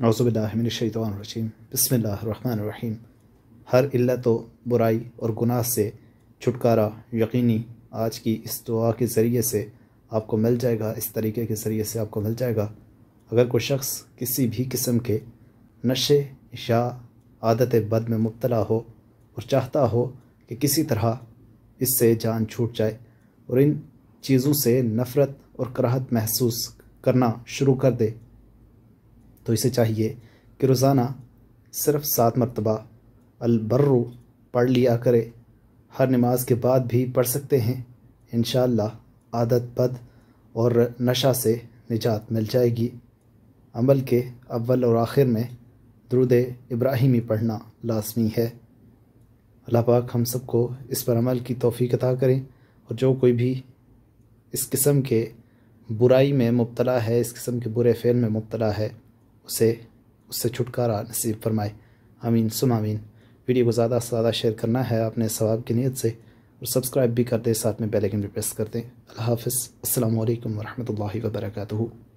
नाउज़बिल्लिनशैतरजीम बसमीम हर इल्लत बुराई और गुनाह से छुटकारा यकीनी आज की इस दुआ के ज़रिए से आपको मिल जाएगा इस तरीके के ज़रिए से आपको मिल जाएगा अगर कोई शख्स किसी भी किस्म के नशे या आदत बद में मुबतला हो और चाहता हो कि किसी तरह इससे जान छूट जाए और इन चीज़ों से नफ़रत और कराहत महसूस करना शुरू कर दे तो इसे चाहिए कि रोज़ाना सिर्फ सात मरतबा अलबर्रो पढ़ लिया करें हर नमाज के बाद भी पढ़ सकते हैं इन आदत बद और नशा से निजात मिल जाएगी अमल के अव्वल और आखिर में दरुद इब्राहिमी पढ़ना लाजमी है अल्लाह पाक हम सबको इस पर अमल की तोफ़ी अदा करें और जो कोई भी इस किस्म के बुराई में मुबतला है इस किस्म के बुरे फ़ेल में मुबतला है उसे उससे छुटकारा नसीब फरमाए आमीन सुम आमीन वीडियो को ज़्यादा से ज़्यादा शेयर करना है अपने सवाब की नीयत से और सब्सक्राइब भी कर दें साथ में बेल आइकन भी प्रेस कर दें अल्लाह हाफ़ अल्लाम वरहमल वर्का